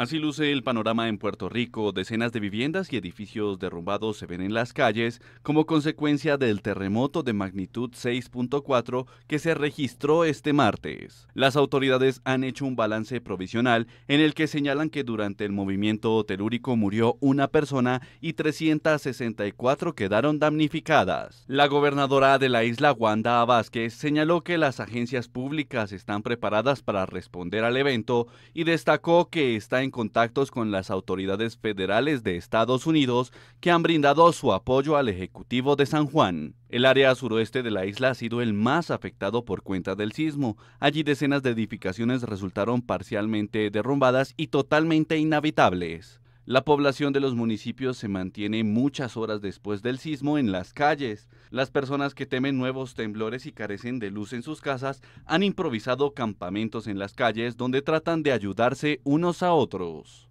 Así luce el panorama en Puerto Rico. Decenas de viviendas y edificios derrumbados se ven en las calles como consecuencia del terremoto de magnitud 6.4 que se registró este martes. Las autoridades han hecho un balance provisional en el que señalan que durante el movimiento telúrico murió una persona y 364 quedaron damnificadas. La gobernadora de la isla, Wanda Vázquez, señaló que las agencias públicas están preparadas para responder al evento y destacó que está en contactos con las autoridades federales de Estados Unidos que han brindado su apoyo al Ejecutivo de San Juan. El área suroeste de la isla ha sido el más afectado por cuenta del sismo. Allí decenas de edificaciones resultaron parcialmente derrumbadas y totalmente inhabitables. La población de los municipios se mantiene muchas horas después del sismo en las calles. Las personas que temen nuevos temblores y carecen de luz en sus casas han improvisado campamentos en las calles donde tratan de ayudarse unos a otros.